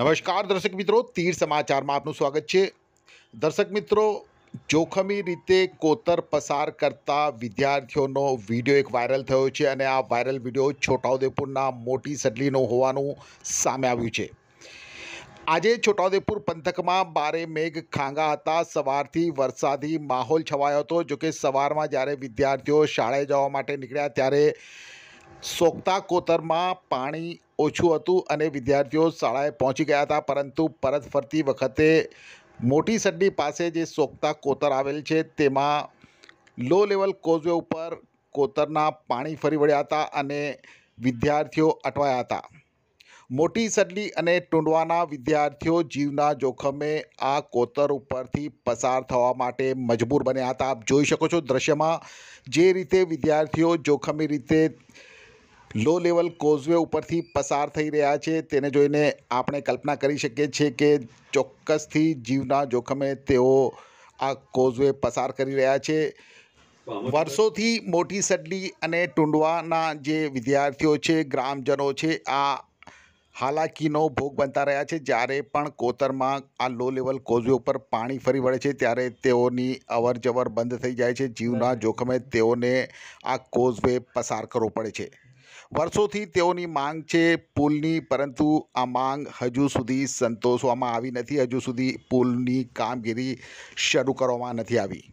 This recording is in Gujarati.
નમસ્કાર દર્શક મિત્રો તીર સમાચારમાં આપનું સ્વાગત છે દર્શક મિત્રો જોખમી રીતે કોતર પસાર કરતા વિદ્યાર્થીઓનો વિડીયો એક વાયરલ થયો છે અને આ વાયરલ વિડીયો છોટાઉદેપુરના મોટી સડલીનો હોવાનું સામે આવ્યું છે આજે છોટાઉદેપુર પંથકમાં બારે મેઘ ખાંગા હતા સવારથી વરસાદી માહોલ છવાયો હતો જોકે સવારમાં જ્યારે વિદ્યાર્થીઓ શાળાએ જવા માટે નીકળ્યા ત્યારે સોગતા કોતરમાં પાણી ઓછું હતું અને વિદ્યાર્થીઓ શાળાએ પહોંચી ગયા હતા પરંતુ પરત ફરતી વખતે મોટી સડ્ડી પાસે જે સોગતા કોતર આવેલ છે તેમાં લો લેવલ કોઝવે ઉપર કોતરના પાણી ફરી વળ્યા હતા અને વિદ્યાર્થીઓ અટવાયા હતા મોટી સડલી અને ટુંડવાના વિદ્યાર્થીઓ જીવના જોખમે આ કોતર ઉપરથી પસાર થવા માટે મજબૂર બન્યા હતા આપ જોઈ શકો છો દ્રશ્યમાં જે રીતે વિદ્યાર્થીઓ જોખમી રીતે લો લેવલ કોઝવે ઉપરથી પસાર થઈ રહ્યા છે તેને જોઈને આપણે કલ્પના કરી શકીએ છીએ કે ચોક્કસથી જીવના જોખમે તેઓ આ કોઝવે પસાર કરી રહ્યા છે વર્ષોથી મોટી સડલી અને ટુંડવાના જે વિદ્યાર્થીઓ છે ગ્રામજનો છે આ હાલાકીનો ભોગ બનતા રહ્યા છે જ્યારે પણ કોતરમાં આ લો લેવલ કોઝવે ઉપર પાણી ફરી વળે છે ત્યારે તેઓની અવર જવર બંધ થઈ જાય છે જીવના જોખમે તેઓને આ કોઝવે પસાર કરવો પડે છે વર્ષોથી તેઓની માંગ છે પુલની પરંતુ આ માંગ હજુ સુધી સંતોષવામાં આવી નથી હજુ સુધી પુલની કામગીરી શરૂ કરવામાં નથી આવી